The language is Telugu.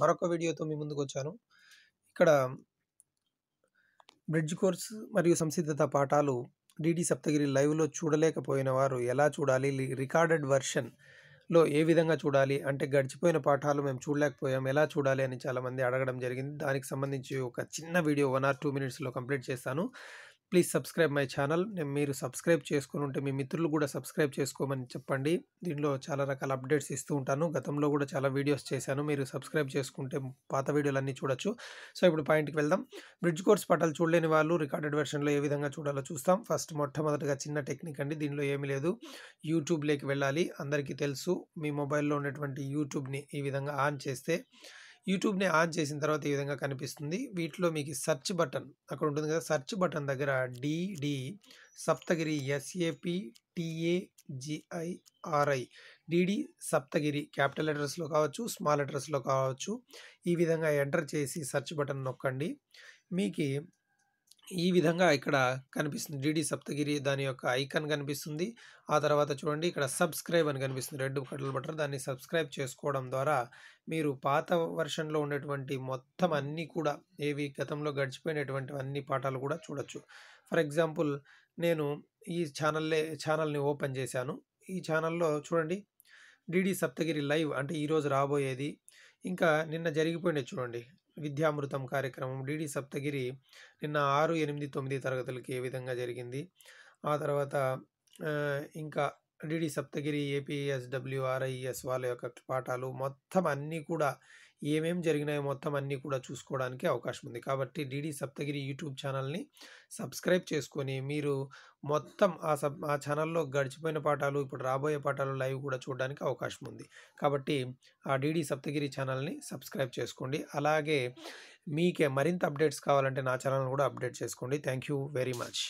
మరొక వీడియోతో మీ ముందుకు వచ్చాను ఇక్కడ బ్రిడ్జ్ కోర్స్ మరియు సంసిద్ధత పాఠాలు డిడి సప్తగిరి లైవ్లో చూడలేకపోయిన వారు ఎలా చూడాలి రికార్డెడ్ వర్షన్లో ఏ విధంగా చూడాలి అంటే గడిచిపోయిన పాఠాలు మేము చూడలేకపోయాం ఎలా చూడాలి అని చాలామంది అడగడం జరిగింది దానికి సంబంధించి ఒక చిన్న వీడియో వన్ ఆర్ టూ మినిట్స్లో కంప్లీట్ చేస్తాను ప్లీజ్ సబ్స్క్రైబ్ మై ఛానల్ నేను మీరు సబ్స్క్రైబ్ చేసుకుని ఉంటే మీ మిత్రులు కూడా సబ్స్క్రైబ్ చేసుకోమని చెప్పండి దీనిలో చాలా రకాల అప్డేట్స్ ఇస్తూ ఉంటాను గతంలో కూడా చాలా వీడియోస్ చేశాను మీరు సబ్స్క్రైబ్ చేసుకుంటే పాత వీడియోలు అన్నీ చూడొచ్చు సో ఇప్పుడు పాయింట్కి వెళ్దాం బ్రిడ్జ్ కోర్స్ పటాలు చూడలేని వాళ్ళు రికార్డెడ్ వెర్షన్లో ఏ విధంగా చూడాలో చూస్తాం ఫస్ట్ మొట్టమొదటిగా చిన్న టెక్నిక్ అండి దీనిలో ఏమీ లేదు యూట్యూబ్లోకి వెళ్ళాలి అందరికీ తెలుసు మీ మొబైల్లో ఉన్నటువంటి యూట్యూబ్ని ఈ విధంగా ఆన్ చేస్తే యూట్యూబ్ని ఆన్ చేసిన తర్వాత ఈ విధంగా కనిపిస్తుంది వీటిలో మీకు సెర్చ్ బటన్ అక్కడ ఉంటుంది కదా సెర్చ్ బటన్ దగ్గర DD Saptagiri SAP TA DD Saptagiri capital లెటర్స్లో కావచ్చు స్మాల్ లెటర్స్లో కావచ్చు ఈ విధంగా ఎంటర్ చేసి సెర్చ్ బటన్ నొక్కండి మీకు ఈ విధంగా ఇక్కడ కనిపిస్తుంది డిడి సప్తగిరి దాని యొక్క ఐకాన్ కనిపిస్తుంది ఆ తర్వాత చూడండి ఇక్కడ సబ్స్క్రైబ్ అని కనిపిస్తుంది రెడ్ కలర్ బటర్ దాన్ని సబ్స్క్రైబ్ చేసుకోవడం ద్వారా మీరు పాత వర్షన్లో ఉన్నటువంటి మొత్తం అన్నీ కూడా ఏవి గతంలో గడిచిపోయినటువంటి అన్ని పాఠాలు కూడా చూడొచ్చు ఫర్ ఎగ్జాంపుల్ నేను ఈ ఛానల్లే ఛానల్ని ఓపెన్ చేశాను ఈ ఛానల్లో చూడండి డిడి సప్తగిరి లైవ్ అంటే ఈరోజు రాబోయేది ఇంకా నిన్న జరిగిపోయినది చూడండి విద్యామృతం కార్యక్రమం డిడి సప్తగిరి నిన్న ఆరు ఎనిమిది తొమ్మిది తరగతులకి ఏ విధంగా జరిగింది ఆ తర్వాత ఇంకా డిడి సప్తగిరి ఏపీఎస్డబ్ల్యూఆర్ఐఎస్ వాళ్ళ యొక్క పాఠాలు మొత్తం అన్నీ కూడా ఏమేమి జరిగినాయో మొత్తం అన్నీ కూడా చూసుకోవడానికి అవకాశం ఉంది కాబట్టి డిడి సప్తగిరి యూట్యూబ్ ఛానల్ని సబ్స్క్రైబ్ చేసుకొని మీరు మొత్తం ఆ సబ్ ఆ ఛానల్లో గడిచిపోయిన పాఠాలు ఇప్పుడు రాబోయే పాఠాలు లైవ్ కూడా చూడడానికి అవకాశం ఉంది కాబట్టి ఆ డిడి సప్తగిరి ఛానల్ని సబ్స్క్రైబ్ చేసుకోండి అలాగే మీకే మరింత అప్డేట్స్ కావాలంటే నా ఛానల్ కూడా అప్డేట్ చేసుకోండి థ్యాంక్ యూ వెరీ మచ్